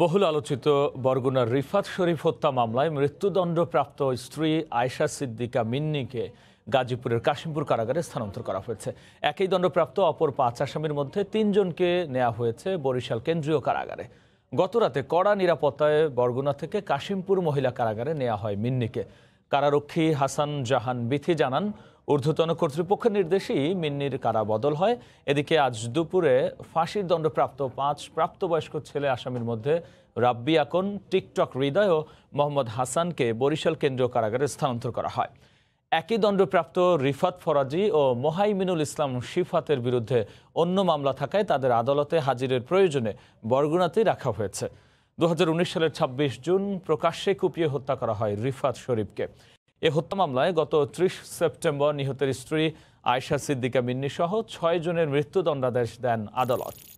বহুল আলোচিত বরগুনার রিফাত শরীফ হত্যা মামলায় মৃত্যুদণ্ডপ্রাপ্ত স্ত্রী আয়শা সিদ্দিকা মিন্নিকে গাজীপুরের কাশিমপুর কারাগারে স্থানান্তর করা হয়েছে একই দণ্ডপ্রাপ্ত অপর পাঁচ আসামির মধ্যে তিনজনকে নেওয়া হয়েছে বরিশাল কেন্দ্রীয় কারাগারে গতরাতে কড়া নিরাপত্তায় বরগুনা থেকে কাশিমপুর মহিলা কারাগারে নেওয়া হয় মিন্নিকে কারারক্ষী হাসান জাহান বিথি জানান ঊর্ধ্বতন কর্তৃপক্ষের নির্দেশেই মিন্নির কারাবদল হয় এদিকে আজ দুপুরে ফাঁসির দণ্ডপ্রাপ্ত পাঁচ প্রাপ্তবয়স্ক ছেলে আসামির মধ্যে রাব্বি আকন টিকটক হৃদয় ও মোহাম্মদ হাসানকে বরিশাল কেন্দ্রীয় কারাগারে স্থানান্তর করা হয় একই দণ্ডপ্রাপ্ত রিফাত ফরাজি ও মোহাইমিনুল ইসলাম শিফাতের বিরুদ্ধে অন্য মামলা থাকায় তাদের আদালতে হাজিরের প্রয়োজনে বরগুনাতেই রাখা হয়েছে দু সালের ২৬ জুন প্রকাশ্যে কুপিয়ে হত্যা করা হয় রিফাত শরীফকে এ হত্যা মামলায় গত ত্রিশ সেপ্টেম্বর নিহতের স্ত্রী আয়সা সিদ্দিকা মিন্নি সহ ছয় জনের মৃত্যুদণ্ডাদেশ দেন আদালত